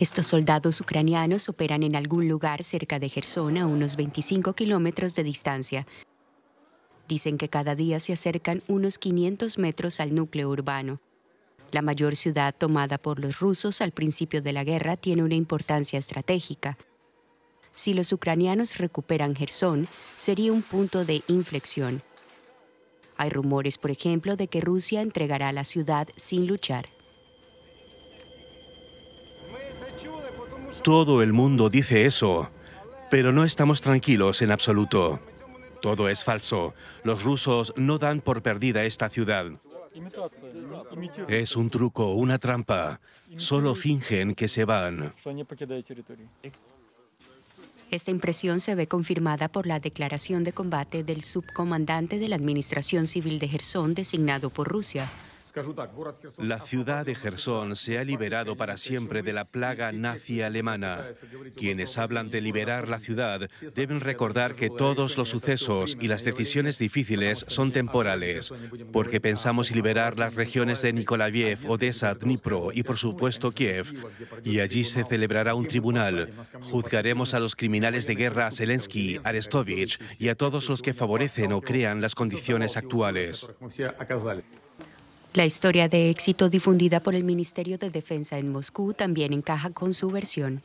Estos soldados ucranianos operan en algún lugar cerca de Gerson a unos 25 kilómetros de distancia. Dicen que cada día se acercan unos 500 metros al núcleo urbano. La mayor ciudad tomada por los rusos al principio de la guerra tiene una importancia estratégica. Si los ucranianos recuperan Gerson, sería un punto de inflexión. Hay rumores, por ejemplo, de que Rusia entregará la ciudad sin luchar. Todo el mundo dice eso, pero no estamos tranquilos en absoluto. Todo es falso. Los rusos no dan por perdida esta ciudad. Es un truco, una trampa. Solo fingen que se van. Esta impresión se ve confirmada por la declaración de combate del subcomandante de la Administración Civil de Gerson designado por Rusia, la ciudad de Gerson se ha liberado para siempre de la plaga nazi alemana. Quienes hablan de liberar la ciudad deben recordar que todos los sucesos y las decisiones difíciles son temporales, porque pensamos liberar las regiones de Nikolaev, Odessa, Dnipro y por supuesto Kiev, y allí se celebrará un tribunal. Juzgaremos a los criminales de guerra Zelensky, Arestovich y a todos los que favorecen o crean las condiciones actuales. La historia de éxito difundida por el Ministerio de Defensa en Moscú también encaja con su versión.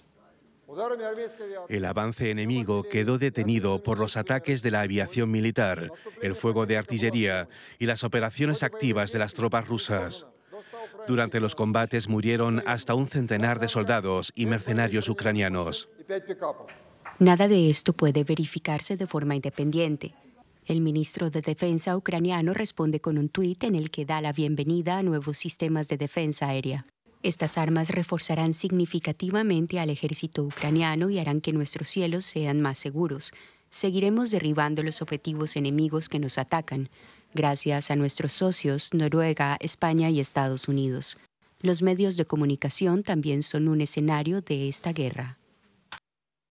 El avance enemigo quedó detenido por los ataques de la aviación militar, el fuego de artillería y las operaciones activas de las tropas rusas. Durante los combates murieron hasta un centenar de soldados y mercenarios ucranianos. Nada de esto puede verificarse de forma independiente. El ministro de Defensa ucraniano responde con un tuit en el que da la bienvenida a nuevos sistemas de defensa aérea. Estas armas reforzarán significativamente al ejército ucraniano y harán que nuestros cielos sean más seguros. Seguiremos derribando los objetivos enemigos que nos atacan, gracias a nuestros socios Noruega, España y Estados Unidos. Los medios de comunicación también son un escenario de esta guerra.